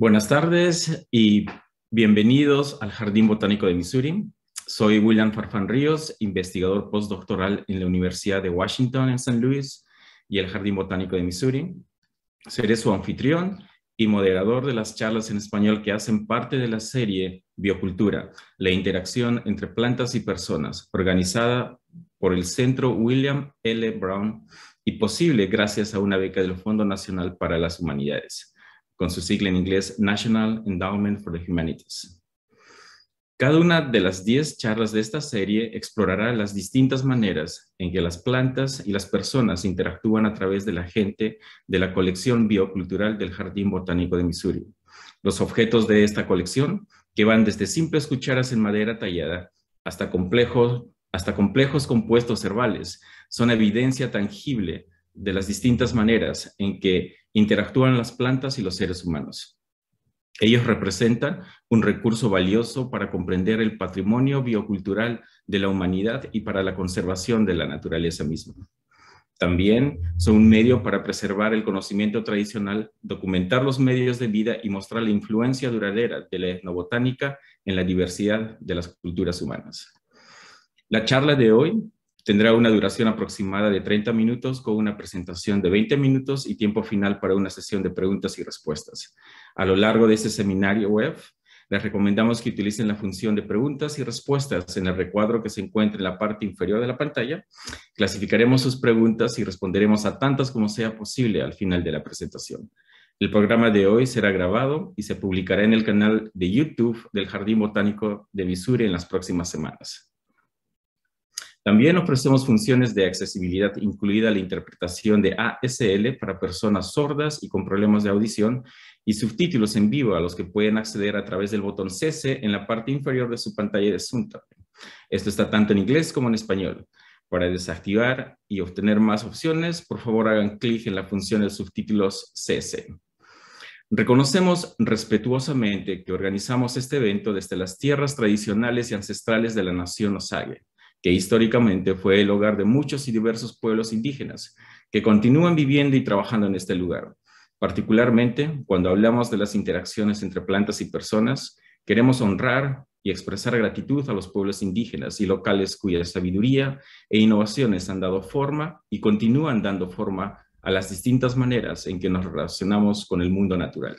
Buenas tardes y bienvenidos al Jardín Botánico de Missouri. Soy William Farfan Ríos, investigador postdoctoral en la Universidad de Washington en San Luis y el Jardín Botánico de Missouri. Seré su anfitrión y moderador de las charlas en español que hacen parte de la serie Biocultura, la interacción entre plantas y personas, organizada por el Centro William L. Brown y posible gracias a una beca del Fondo Nacional para las Humanidades con su sigla en inglés National Endowment for the Humanities. Cada una de las diez charlas de esta serie explorará las distintas maneras en que las plantas y las personas interactúan a través de la gente de la colección biocultural del Jardín Botánico de Missouri. Los objetos de esta colección, que van desde simples cucharas en madera tallada hasta complejos, hasta complejos compuestos herbales, son evidencia tangible de las distintas maneras en que interactúan las plantas y los seres humanos. Ellos representan un recurso valioso para comprender el patrimonio biocultural de la humanidad y para la conservación de la naturaleza misma. También son un medio para preservar el conocimiento tradicional, documentar los medios de vida y mostrar la influencia duradera de la etnobotánica en la diversidad de las culturas humanas. La charla de hoy Tendrá una duración aproximada de 30 minutos con una presentación de 20 minutos y tiempo final para una sesión de preguntas y respuestas. A lo largo de este seminario web, les recomendamos que utilicen la función de preguntas y respuestas en el recuadro que se encuentra en la parte inferior de la pantalla. Clasificaremos sus preguntas y responderemos a tantas como sea posible al final de la presentación. El programa de hoy será grabado y se publicará en el canal de YouTube del Jardín Botánico de Missouri en las próximas semanas. También ofrecemos funciones de accesibilidad, incluida la interpretación de ASL para personas sordas y con problemas de audición y subtítulos en vivo a los que pueden acceder a través del botón CC en la parte inferior de su pantalla de Zoom. Esto está tanto en inglés como en español. Para desactivar y obtener más opciones, por favor hagan clic en la función de subtítulos CC. Reconocemos respetuosamente que organizamos este evento desde las tierras tradicionales y ancestrales de la nación Osage que históricamente fue el hogar de muchos y diversos pueblos indígenas que continúan viviendo y trabajando en este lugar. Particularmente, cuando hablamos de las interacciones entre plantas y personas, queremos honrar y expresar gratitud a los pueblos indígenas y locales cuya sabiduría e innovaciones han dado forma y continúan dando forma a las distintas maneras en que nos relacionamos con el mundo natural.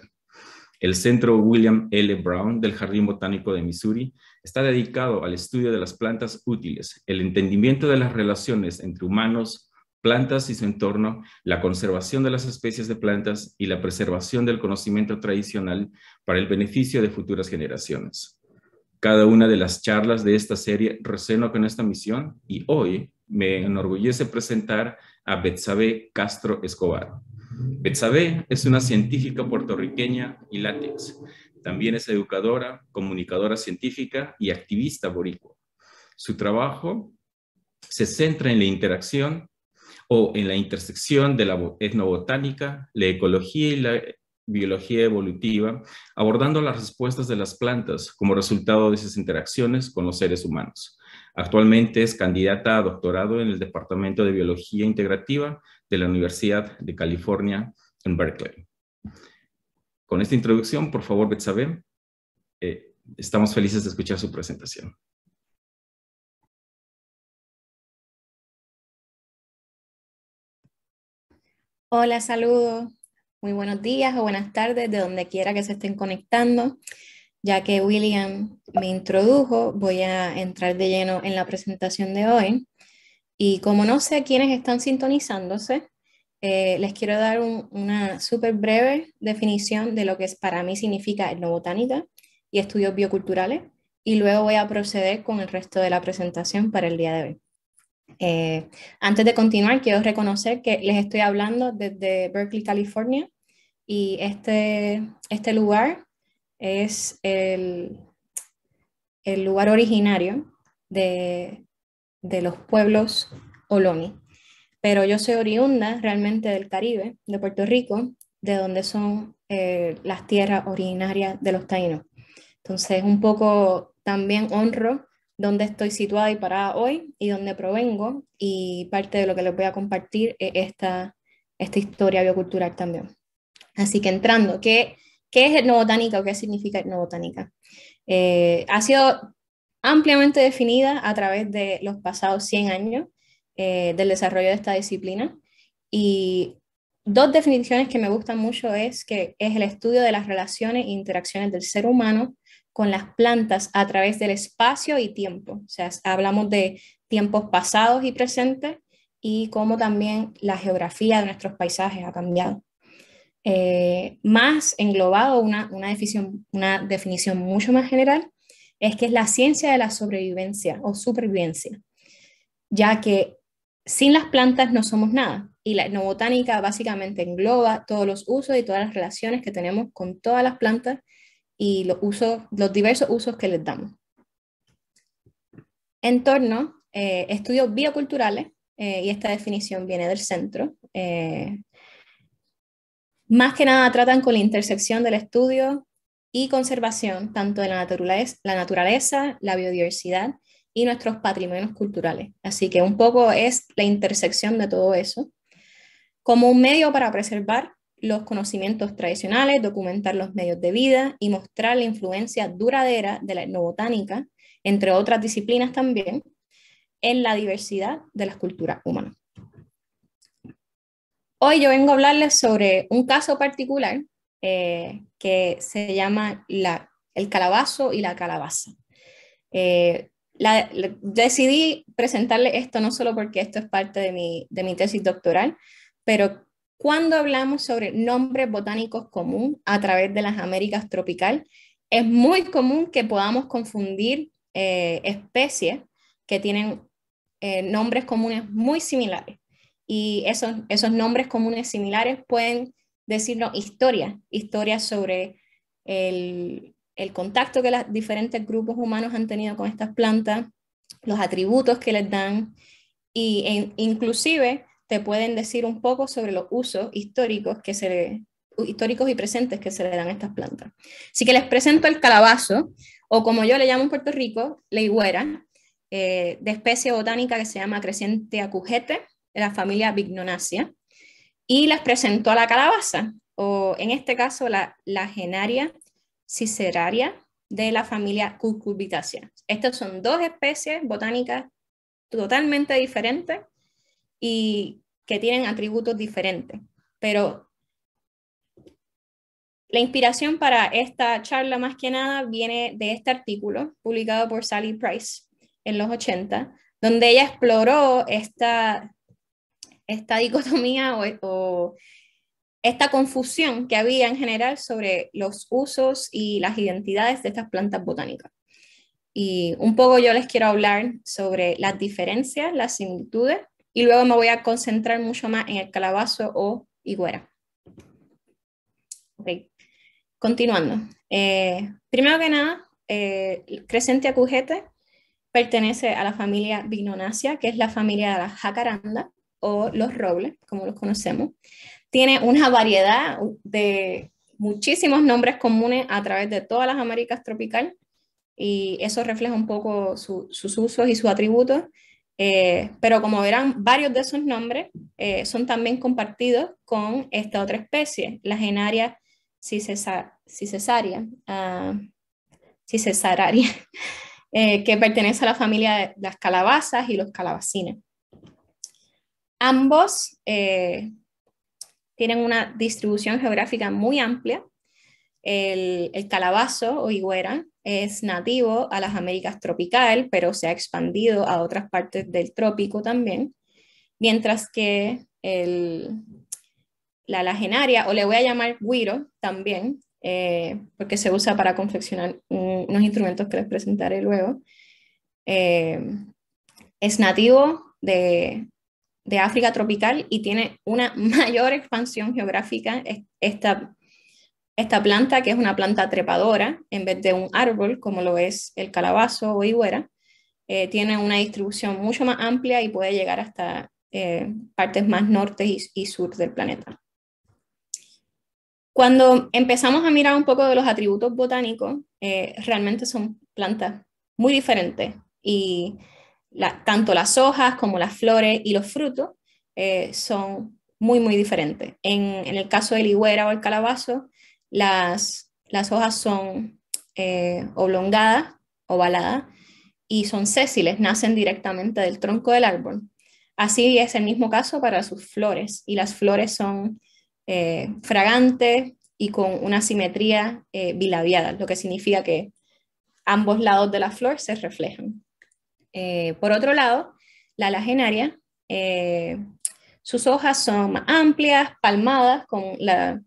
El Centro William L. Brown del Jardín Botánico de Missouri está dedicado al estudio de las plantas útiles, el entendimiento de las relaciones entre humanos, plantas y su entorno, la conservación de las especies de plantas y la preservación del conocimiento tradicional para el beneficio de futuras generaciones. Cada una de las charlas de esta serie resuena con esta misión y hoy me enorgullece presentar a Betsabe Castro Escobar. Betsabe es una científica puertorriqueña y látex. También es educadora, comunicadora científica y activista boricua. Su trabajo se centra en la interacción o en la intersección de la etnobotánica, la ecología y la biología evolutiva, abordando las respuestas de las plantas como resultado de esas interacciones con los seres humanos. Actualmente es candidata a doctorado en el Departamento de Biología Integrativa de la Universidad de California en Berkeley. Con esta introducción, por favor, Betsabe, eh, estamos felices de escuchar su presentación. Hola, saludos. Muy buenos días o buenas tardes de donde quiera que se estén conectando. Ya que William me introdujo, voy a entrar de lleno en la presentación de hoy. Y como no sé quiénes están sintonizándose, eh, les quiero dar una súper breve definición de lo que es, para mí significa etnobotánica y estudios bioculturales, y luego voy a proceder con el resto de la presentación para el día de hoy. Eh, antes de continuar, quiero reconocer que les estoy hablando desde Berkeley, California, y este, este lugar es el, el lugar originario de de los pueblos Olomi, Pero yo soy oriunda realmente del Caribe, de Puerto Rico, de donde son eh, las tierras originarias de los taínos. Entonces, un poco también honro donde estoy situada y parada hoy y donde provengo. Y parte de lo que les voy a compartir esta, esta historia biocultural también. Así que entrando, ¿qué, qué es etnobotánica o qué significa etnobotánica? Eh, ha sido ampliamente definida a través de los pasados 100 años eh, del desarrollo de esta disciplina. Y dos definiciones que me gustan mucho es que es el estudio de las relaciones e interacciones del ser humano con las plantas a través del espacio y tiempo. O sea, hablamos de tiempos pasados y presentes y cómo también la geografía de nuestros paisajes ha cambiado. Eh, más englobado, una, una, una definición mucho más general, es que es la ciencia de la sobrevivencia o supervivencia, ya que sin las plantas no somos nada y la etnobotánica básicamente engloba todos los usos y todas las relaciones que tenemos con todas las plantas y los, usos, los diversos usos que les damos. En torno, eh, estudios bioculturales, eh, y esta definición viene del centro, eh, más que nada tratan con la intersección del estudio y conservación tanto de la naturaleza, la, biodiversidad y nuestros patrimonios culturales. Así que un poco es la intersección de todo eso, como un medio para preservar los conocimientos tradicionales, documentar los medios de vida y mostrar la influencia duradera de la etnobotánica, entre otras disciplinas también, en la diversidad de las culturas humanas. Hoy yo vengo a hablarles sobre un caso particular eh, que se llama El calabazo y la calabaza. Eh, decidí presentarle esto no solo porque esto es parte de mi, tesis doctoral, pero cuando hablamos sobre nombres botánicos comunes a través de las Américas tropical, es muy común que podamos confundir eh, especies que tienen nombres comunes muy similares. Y esos, esos nombres comunes similares pueden decirnos historias, historias sobre el, contacto que los diferentes grupos humanos han tenido con estas plantas, los atributos que les dan, y, e, inclusive te pueden decir un poco sobre los usos históricos que se históricos y presentes que se le dan a estas plantas. Así que les presento el calabazo, o como yo le llamo en Puerto Rico, la higuera, eh, de especie botánica que se llama Creciente acujete, de la familia Bignonacea y las presentó a la calabaza, o en este caso la, genaria ciceraria de la familia Cucurbitaceae. Estas son dos especies botánicas totalmente diferentes y que tienen atributos diferentes, pero la inspiración para esta charla más que nada viene de este artículo publicado por Sally Price en los 80, donde ella exploró esta esta dicotomía e, o, esta confusión que había en general sobre los usos y las identidades de estas plantas botánicas. Y un poco yo les quiero hablar sobre las diferencias, las similitudes, y luego me voy a concentrar mucho más en el calabazo o higuera. Okay. Continuando. Eh, primero que nada, eh, acujete pertenece a la familia Vinonacea, que es la familia de la jacaranda, o los robles, como los conocemos. Tiene una variedad de muchísimos nombres comunes a través de todas las Américas tropicales y eso refleja un poco sus usos y sus atributos. Eh, pero como verán, varios de esos nombres eh, son también compartidos con esta otra especie, la genaria cicesaria, ah, eh, que pertenece a la familia de las calabazas y los calabacines. Ambos eh, tienen una distribución geográfica muy amplia. El, calabazo o higuera es nativo a las Américas tropicales, pero se ha expandido a otras partes del trópico también, mientras que la lagenaria, o le voy a llamar guiro también, eh, porque se usa para confeccionar unos instrumentos que les presentaré luego, eh, es nativo de de África tropical y tiene una mayor expansión geográfica esta, esta planta, que es una planta trepadora en vez de un árbol, como lo es el calabazo o higuera. Eh, tiene una distribución mucho más amplia y puede llegar hasta eh, partes más norte y, sur del planeta. Cuando empezamos a mirar un poco de los atributos botánicos, eh, realmente son plantas muy diferentes y tanto las hojas como las flores y los frutos eh, son muy, muy diferentes. En, el caso del higuera o el calabazo, las, hojas son eh, oblongadas, ovaladas, y son sésiles, nacen directamente del tronco del árbol. Así es el mismo caso para sus flores, y las flores son eh, fragantes y con una simetría bilabiada, lo que significa que ambos lados de la flor se reflejan. Eh, por otro lado, la lagenaria, eh, sus hojas son más amplias, palmadas, con la,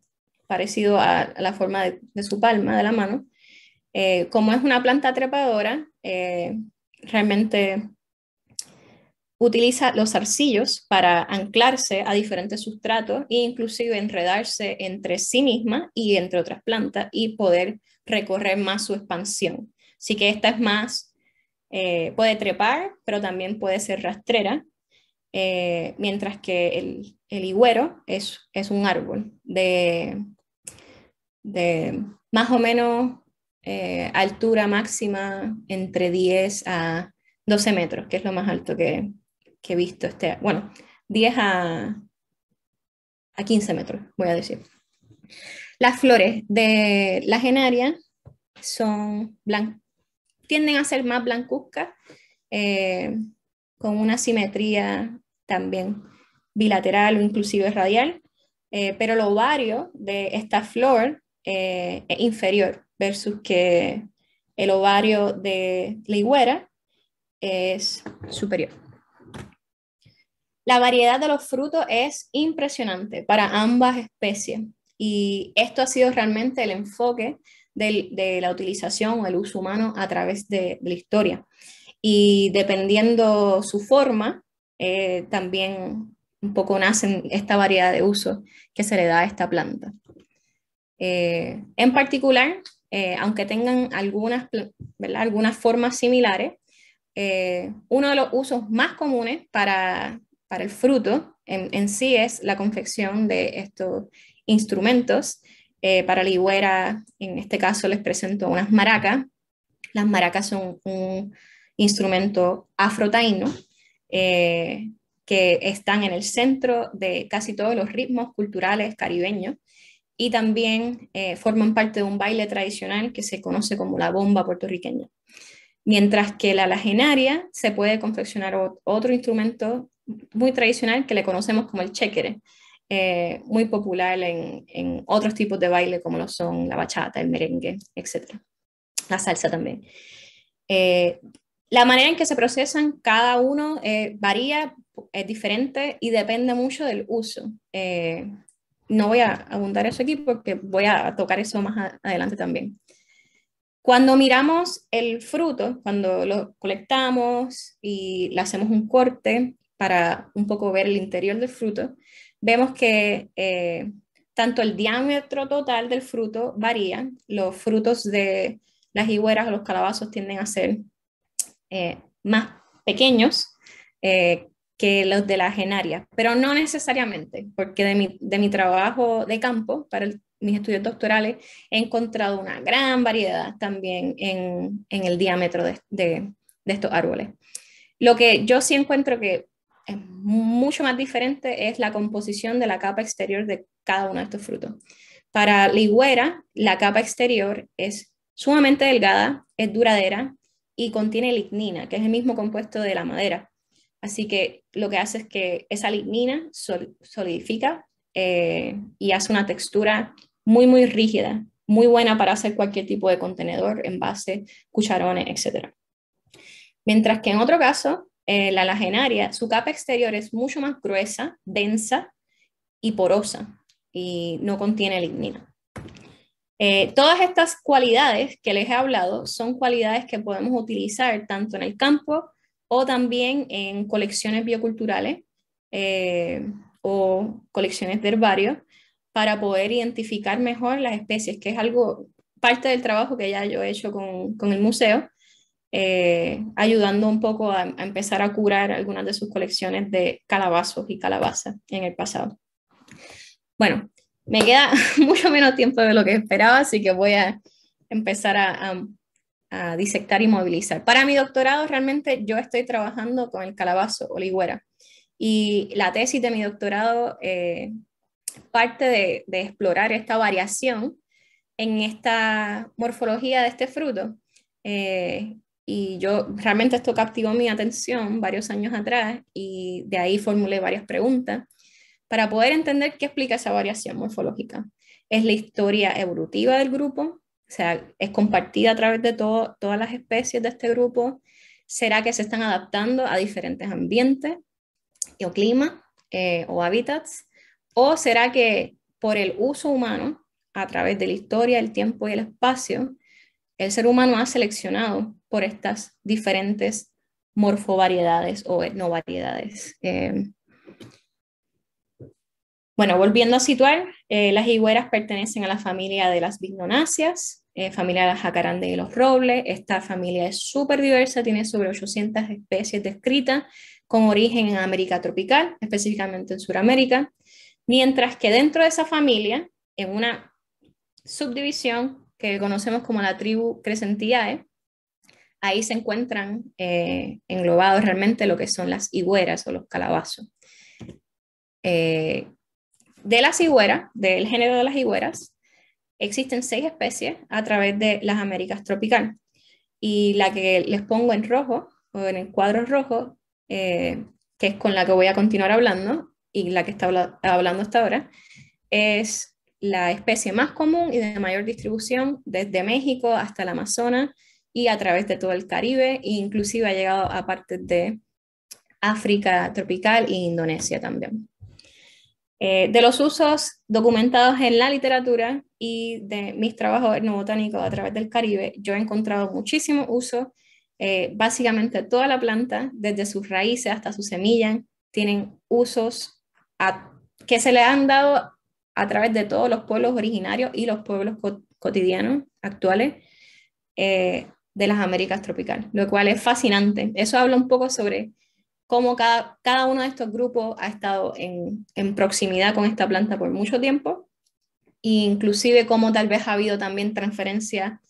parecido a, la forma de, su palma de la mano. Eh, como es una planta trepadora, realmente utiliza los zarcillos para anclarse a diferentes sustratos e inclusive enredarse entre sí misma y entre otras plantas y poder recorrer más su expansión. Así que esta es más eh, puede trepar, pero también puede ser rastrera, eh, mientras que el, el higüero es, es, un árbol de, de más o menos eh, altura máxima entre 10 a 12 metros, que es lo más alto que, he visto este Bueno, 10 a, 15 metros, voy a decir. Las flores de la genaria son blancas tienden a ser más blancuzcas, eh, con una simetría también bilateral o inclusive radial, eh, pero el ovario de esta flor eh, es inferior versus que el ovario de la higuera es superior. La variedad de los frutos es impresionante para ambas especies y esto ha sido realmente el enfoque de la utilización, o el uso humano a través de, la historia. Y dependiendo su forma, eh, también un poco nacen esta variedad de usos que se le da a esta planta. Eh, en particular, eh, aunque tengan algunas, algunas formas similares, uno de los usos más comunes para, el fruto en, en, sí es la confección de estos instrumentos eh, para la en este caso les presento unas maracas. Las maracas son un instrumento afrotaino eh, que están en el centro de casi todos los ritmos culturales caribeños y también eh, forman parte de un baile tradicional que se conoce como la bomba puertorriqueña. Mientras que la lagenaria se puede confeccionar otro instrumento muy tradicional que le conocemos como el chequere, eh, muy popular en, otros tipos de baile como lo son la bachata, el merengue, etc. La salsa también. Eh, la manera en que se procesan cada uno eh, varía, es diferente y depende mucho del uso. no voy a abundar eso aquí porque voy a tocar eso más adelante también. Cuando miramos el fruto, cuando lo colectamos y le hacemos un corte para un poco ver el interior del fruto, vemos que eh, tanto el diámetro total del fruto varía. Los frutos de las higueras o los calabazos tienden a ser eh, más pequeños eh, que los de la genaria, pero no necesariamente, porque de mi, de mi trabajo de campo para mis estudios doctorales he encontrado una gran variedad también en, en el diámetro de, de, de estos árboles. Lo que yo sí encuentro que es mucho más diferente es la composición de la capa exterior de cada uno de estos frutos. Para la higuera, la capa exterior es sumamente delgada, es duradera y contiene lignina, que es el mismo compuesto de la madera. Así que lo que hace es que esa lignina solidifica eh, y hace una textura muy, muy rígida, muy buena para hacer cualquier tipo de contenedor, envase, cucharones, etc. Mientras que en otro caso, eh, la lagenaria, su capa exterior es mucho más gruesa, densa y porosa y no contiene lignina. Eh, todas estas cualidades que les he hablado son cualidades que podemos utilizar tanto en el campo o también en colecciones bioculturales eh, o colecciones de herbario para poder identificar mejor las especies, que es algo parte del trabajo que ya yo he hecho con el museo, eh, ayudando un poco a, empezar a curar algunas de sus colecciones de calabazos y calabaza en el pasado. Bueno, me queda mucho menos tiempo de lo que esperaba, así que voy a empezar a, disectar y movilizar. Para mi doctorado realmente yo estoy trabajando con el calabazo oligüera y la tesis de mi doctorado eh, parte de, explorar esta variación en esta morfología de este fruto eh, y yo realmente esto captivó mi atención varios años atrás y de ahí formulé varias preguntas para poder entender qué explica esa variación morfológica. Es la historia evolutiva del grupo, o sea, es compartida a través de todas las especies de este grupo. ¿Será que se están adaptando a diferentes ambientes o clima eh, o hábitats? ¿O será que por el uso humano, a través de la historia, el tiempo y el espacio, el ser humano ha seleccionado por estas diferentes morfovariedades o etnovariedades. Eh, bueno, volviendo a situar, eh, las higueras pertenecen a la familia de las vignonáceas, eh, familia de las jacarandes y los robles. Esta familia es súper diversa, tiene sobre 800 especies descritas con origen en América tropical, específicamente en Sudamérica. Mientras que dentro de esa familia, en una subdivisión, que conocemos como la tribu Crescentiae, ¿eh? ahí se encuentran eh, englobados realmente lo que son las higueras o los calabazos. Eh, de las higueras, del género de las higueras, existen seis especies a través de las Américas tropicales. Y la que les pongo en rojo, o en el cuadro rojo, que es con la que voy a continuar hablando y la que está hablando hasta ahora, es la especie más común y de mayor distribución desde México hasta el Amazonas y a través de todo el Caribe, e inclusive ha llegado a partes de África tropical e Indonesia también. Eh, de los usos documentados en la literatura y de mis trabajos etnobotánicos a través del Caribe, yo he encontrado muchísimo uso, eh, básicamente toda la planta, desde sus raíces hasta sus semillas, tienen usos que se le han dado a través de todos los pueblos originarios y los pueblos cotidianos actuales eh, de las Américas tropicales, lo cual es fascinante. Eso habla un poco sobre cómo cada, cada uno de estos grupos ha estado en, en proximidad con esta planta por mucho tiempo, e inclusive cómo tal vez ha habido también transferencia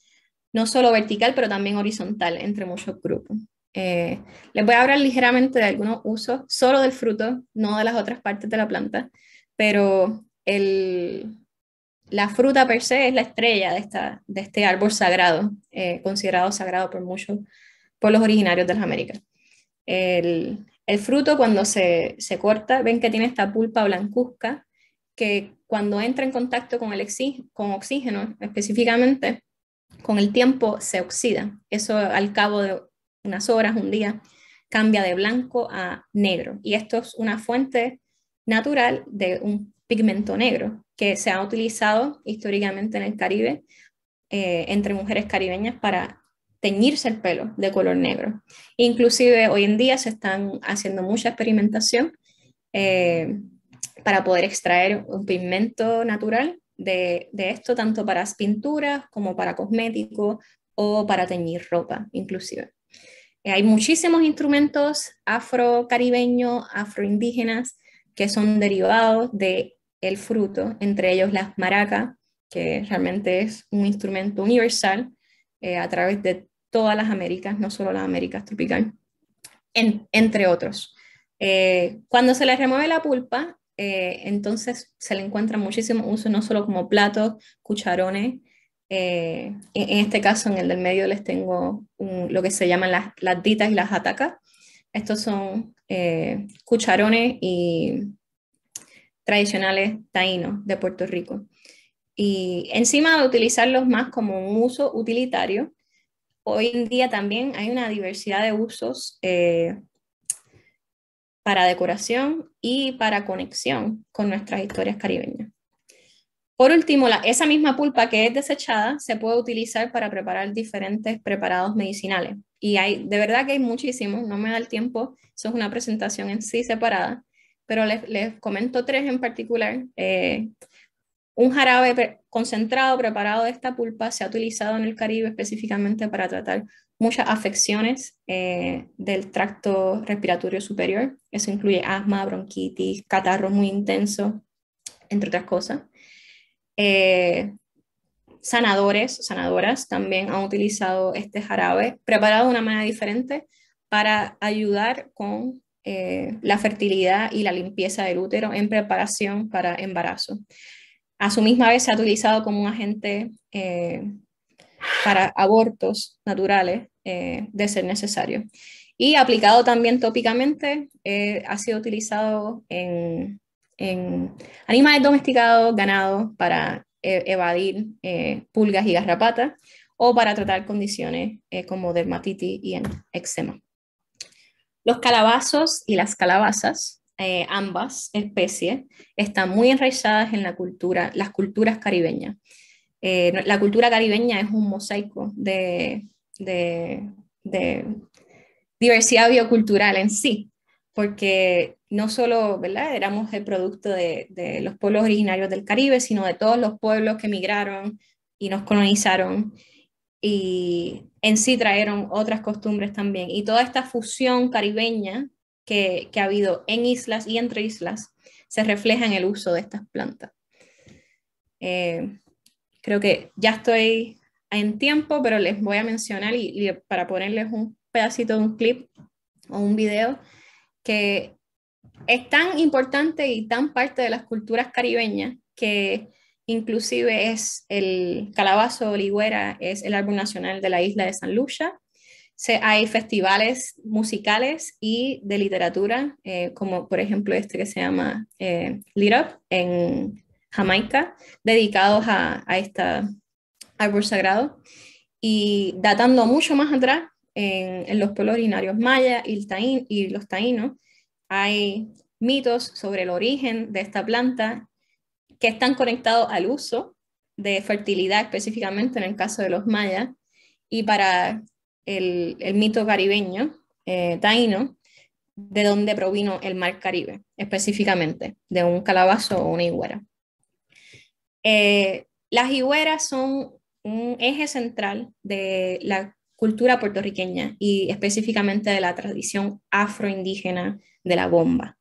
no solo vertical, pero también horizontal entre muchos grupos. Eh, les voy a hablar ligeramente de algunos usos solo del fruto, no de las otras partes de la planta, pero la fruta per se es la estrella de, esta, de este árbol sagrado, eh, considerado sagrado por muchos, por los originarios de las Américas. El, fruto cuando se, corta, ven que tiene esta pulpa blancuzca, que cuando entra en contacto con, el con oxígeno específicamente, con el tiempo se oxida. Eso al cabo de unas horas, un día, cambia de blanco a negro. Y esto es una fuente natural de un pigmento negro, que se ha utilizado históricamente en el Caribe eh, entre mujeres caribeñas para teñirse el pelo de color negro. Inclusive hoy en día se están haciendo mucha experimentación eh, para poder extraer un pigmento natural de, esto, tanto para pinturas como para cosméticos o para teñir ropa, inclusive. Eh, hay muchísimos instrumentos afrocaribeños, afroindígenas, que son derivados de el fruto, entre ellos las maracas, que realmente es un instrumento universal eh, a través de todas las Américas, no solo las Américas tropicales, entre otros. Eh, cuando se le remueve la pulpa, eh, entonces se le encuentra muchísimo uso, no solo como platos, cucharones. en, este caso, en el del medio, les tengo lo que se llaman las, las ditas y las atacas. Estos son cucharones y tradicionales taínos de Puerto Rico. Y encima de utilizarlos más como un uso utilitario, hoy en día también hay una diversidad de usos eh, para decoración y para conexión con nuestras historias caribeñas. Por último, esa misma pulpa que es desechada se puede utilizar para preparar diferentes preparados medicinales. Y hay, de verdad que hay muchísimos, no me da el tiempo, eso es una presentación en sí separada, pero les, comento tres en particular. Eh, un jarabe concentrado preparado de esta pulpa se ha utilizado en el Caribe específicamente para tratar muchas afecciones eh, del tracto respiratorio superior. Eso incluye asma, bronquitis, catarro muy intenso, entre otras cosas. Eh, sanadores, sanadoras también han utilizado este jarabe preparado de una manera diferente para ayudar con eh, la fertilidad y la limpieza del útero en preparación para embarazo. A su misma vez se ha utilizado como un agente eh, para abortos naturales eh, de ser necesario. Y aplicado también tópicamente, ha sido utilizado en, animales domesticados, ganado, para evadir pulgas y garrapatas o para tratar condiciones como dermatitis y eczema. Los calabazos y las calabazas, eh, ambas especies, están muy enraizadas en la cultura, las culturas caribeñas. Eh, la cultura caribeña es un mosaico de, diversidad biocultural en sí, porque no solo ¿verdad? éramos el producto de, de, los pueblos originarios del Caribe, sino de todos los pueblos que emigraron y nos colonizaron y en sí trajeron otras costumbres también. Y toda esta fusión caribeña que, ha habido en islas y entre islas se refleja en el uso de estas plantas. Eh, creo que ya estoy en tiempo, pero les voy a mencionar y, para ponerles un pedacito de un clip o un video que es tan importante y tan parte de las culturas caribeñas que Inclusive es el calabazo Oliguera, es el árbol nacional de la isla de San Lucia. hay festivales musicales y de literatura, eh, como por ejemplo este que se llama eh, Lit Up en Jamaica, dedicados a, a este árbol sagrado. Y datando mucho más atrás, en, los pueblos originarios maya y, taín, y los taínos, hay mitos sobre el origen de esta planta que están conectados al uso de fertilidad específicamente en el caso de los mayas y para el, mito caribeño eh, taíno, de donde provino el mar Caribe, específicamente de un calabazo o una higuera. Eh, las higueras son un eje central de la cultura puertorriqueña y específicamente de la tradición afroindígena de la bomba.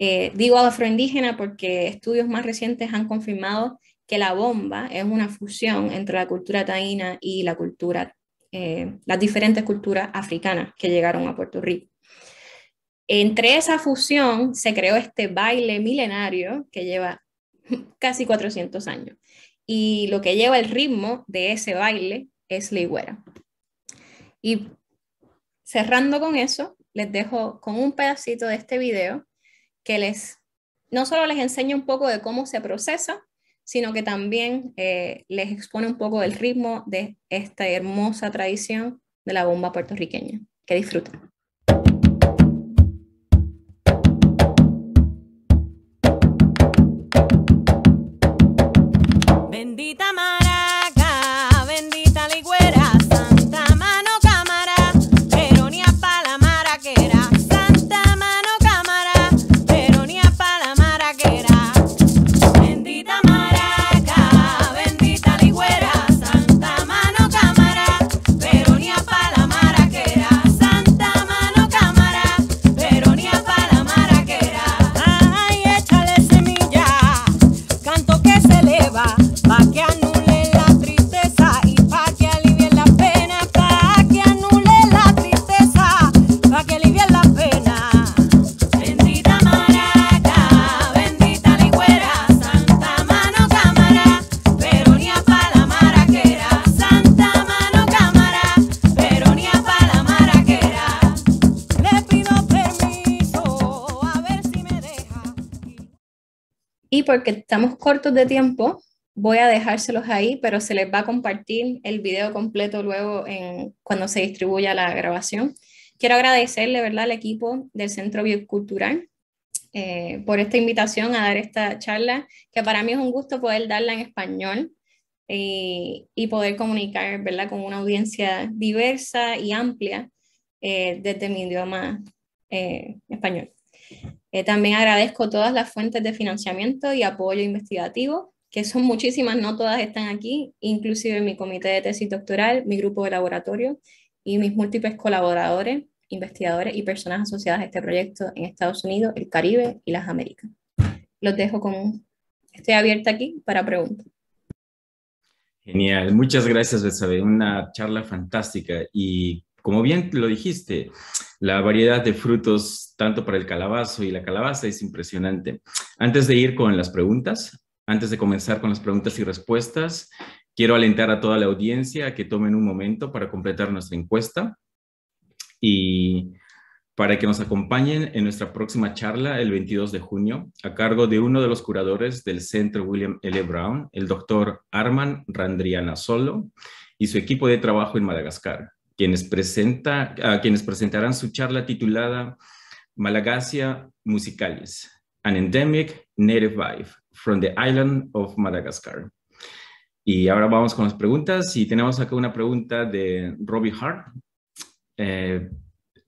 Eh, digo afroindígena porque estudios más recientes han confirmado que la bomba es una fusión entre la cultura taína y la cultura, eh, las diferentes culturas africanas que llegaron a Puerto Rico. Entre esa fusión se creó este baile milenario que lleva casi 400 años y lo que lleva el ritmo de ese baile es la higuera. Y cerrando con eso, les dejo con un pedacito de este video que no solo les enseña un poco de cómo se procesa, sino que también eh, les expone un poco del ritmo de esta hermosa tradición de la bomba puertorriqueña. Que disfruten. porque estamos cortos de tiempo, voy a dejárselos ahí, pero se les va a compartir el video completo luego en, cuando se distribuya la grabación. Quiero agradecerle ¿verdad? al equipo del Centro Biocultural eh, por esta invitación a dar esta charla, que para mí es un gusto poder darla en español eh, y poder comunicar ¿verdad? con una audiencia diversa y amplia eh, desde mi idioma español. Eh, también agradezco todas las fuentes de financiamiento y apoyo investigativo, que son muchísimas, no todas están aquí, inclusive mi comité de tesis doctoral, mi grupo de laboratorio y mis múltiples colaboradores, investigadores y personas asociadas a este proyecto en Estados Unidos, el Caribe y las Américas. Los dejo con... Estoy abierta aquí para preguntas. Genial, muchas gracias, saber Una charla fantástica y como bien lo dijiste, la variedad de frutos, tanto para el calabazo y la calabaza, es impresionante. Antes de ir con las preguntas, antes de comenzar con las preguntas y respuestas, quiero alentar a toda la audiencia a que tomen un momento para completar nuestra encuesta y para que nos acompañen en nuestra próxima charla el 22 de junio a cargo de uno de los curadores del Centro William L. Brown, el doctor Arman Randriana Solo y su equipo de trabajo en Madagascar quienes, presenta, quienes presentarán su charla titulada Malagasia Musicalis, an endemic native vibe from the island of Madagascar. Y ahora vamos con las preguntas y tenemos acá una pregunta de Robbie Hart. Eh,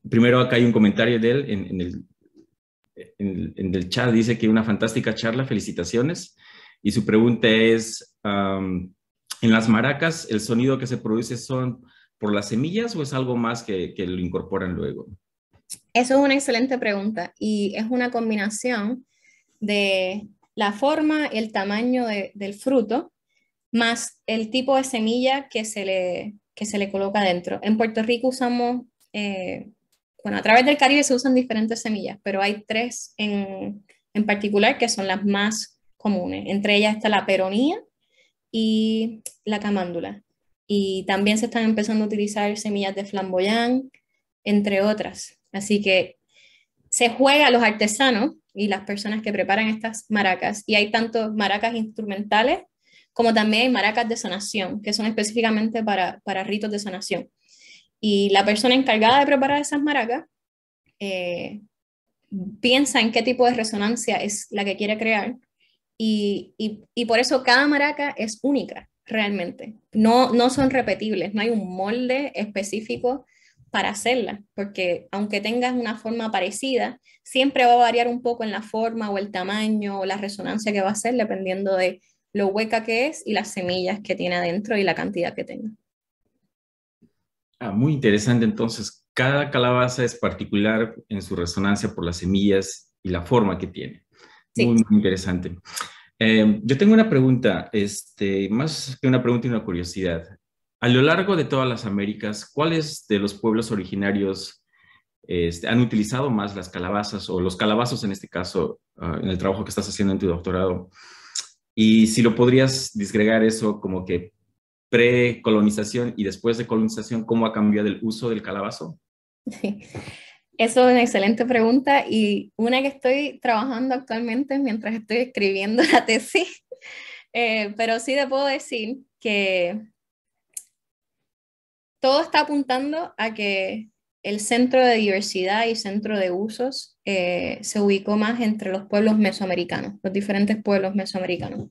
primero acá hay un comentario de él en, el, en, el, chat, dice que una fantástica charla, felicitaciones. Y su pregunta es, um, en las maracas, ¿el sonido que se produce son por las semillas o es algo más que, lo incorporan luego? Eso es una excelente pregunta y es una combinación de la forma, el tamaño del fruto, más el tipo de semilla que se le, que se le coloca dentro. En Puerto Rico usamos, eh, bueno, a través del Caribe se usan diferentes semillas, pero hay tres en, en particular que son las más comunes. Entre ellas está la peronía y la camándula y también se están empezando a utilizar semillas de flamboyán, entre otras. Así que se juega a los artesanos y las personas que preparan estas maracas. Y hay tanto maracas instrumentales como también maracas de sanación, que son específicamente para, ritos de sanación. Y la persona encargada de preparar esas maracas eh, piensa en qué tipo de resonancia es la que quiere crear. y por eso cada maraca es única realmente. No, no son repetibles, no hay un molde específico para hacerla, porque aunque tengas una forma parecida, siempre va a variar un poco en la forma o el tamaño o la resonancia que va a hacer, dependiendo de lo hueca que es y las semillas que tiene adentro y la cantidad que tenga. Ah, muy interesante entonces. Cada calabaza es particular en su resonancia por las semillas y la forma que tiene. Muy, muy interesante. Em, yo tengo una pregunta, este, más que una pregunta y una curiosidad. A lo largo de todas las Américas, ¿cuáles de los pueblos originarios este, han utilizado más las calabazas o los calabazos en este caso, ah, en el trabajo que estás haciendo en tu doctorado? Y si lo podrías disgregar eso como que pre-colonización y después de colonización, ¿cómo ha cambiado el uso del calabazo? Sí. Eso es una excelente pregunta y una que estoy trabajando actualmente mientras estoy escribiendo la tesis. Eh, pero sí te puedo decir que todo está apuntando a que el centro de diversidad y centro de usos eh, se ubicó más entre los pueblos mesoamericanos, los diferentes pueblos mesoamericanos.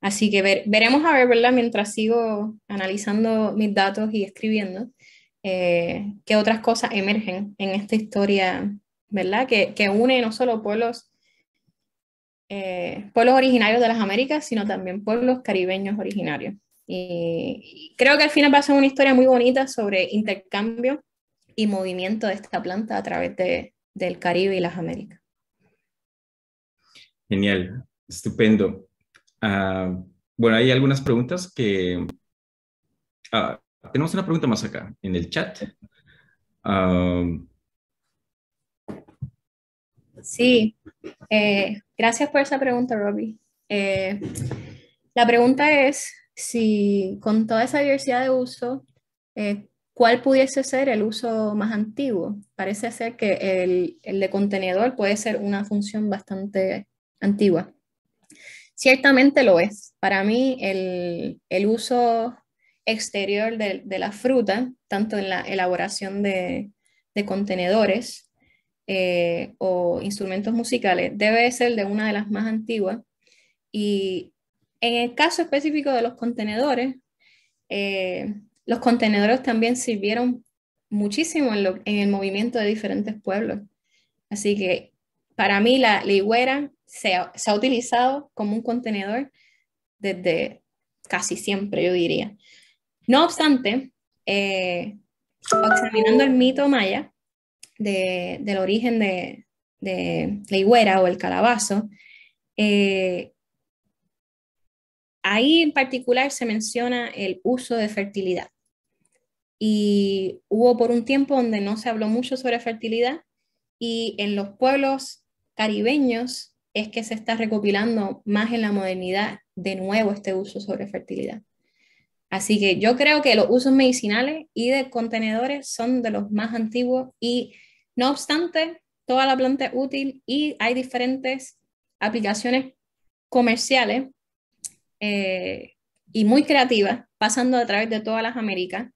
Así que veremos a ver, ¿verdad? Mientras sigo analizando mis datos y escribiendo, que eh, qué otras cosas emergen en esta historia, ¿verdad? Que, une no solo pueblos, eh, pueblos originarios de las Américas, sino también pueblos caribeños originarios. Y, creo que al final pasa una historia muy bonita sobre intercambio y movimiento de esta planta a través de, del Caribe y las Américas. Genial, estupendo. Ah, bueno, hay algunas preguntas que ah, tenemos una pregunta más acá en el chat. Sí, eh, gracias por esa pregunta, Robbie. Eh, la pregunta es si con toda esa diversidad de uso, eh, ¿cuál pudiese ser el uso más antiguo? Parece ser que el, el de contenedor puede ser una función bastante antigua. Ciertamente lo es. Para mí, el, el uso exterior de, la fruta, tanto en la elaboración de, contenedores eh, o instrumentos musicales, debe ser de una de las más antiguas. Y en el caso específico de los contenedores, eh, los contenedores también sirvieron muchísimo en, el movimiento de diferentes pueblos. Así que para mí la, ligüera se ha utilizado como un contenedor desde casi siempre, yo diría. No obstante, eh, examinando el mito maya del origen de, la higuera o el calabazo, eh, ahí en particular se menciona el uso de fertilidad. Y hubo por un tiempo donde no se habló mucho sobre fertilidad y en los pueblos caribeños es que se está recopilando más en la modernidad de nuevo este uso sobre fertilidad. Así que yo creo que los usos medicinales y de contenedores son de los más antiguos y no obstante, toda la planta es útil y hay diferentes aplicaciones comerciales eh, y muy creativas pasando a través de todas las Américas,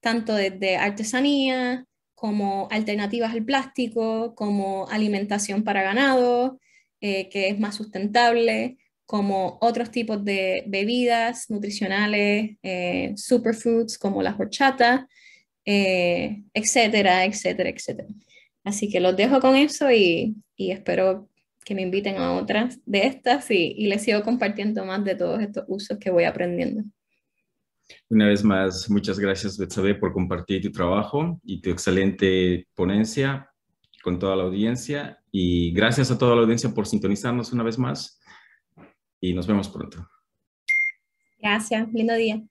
tanto desde artesanía como alternativas al plástico, como alimentación para ganado, eh, que es más sustentable, como otros tipos de bebidas nutricionales, eh, superfoods como la horchata, eh, etcétera, etcétera, etcétera. Así que los dejo con eso y, espero que me inviten a otras de estas y, y, les sigo compartiendo más de todos estos usos que voy aprendiendo. Una vez más, muchas gracias Betsabe por compartir tu trabajo y tu excelente ponencia con toda la audiencia y gracias a toda la audiencia por sintonizarnos una vez más y nos vemos pronto. Gracias, lindo día.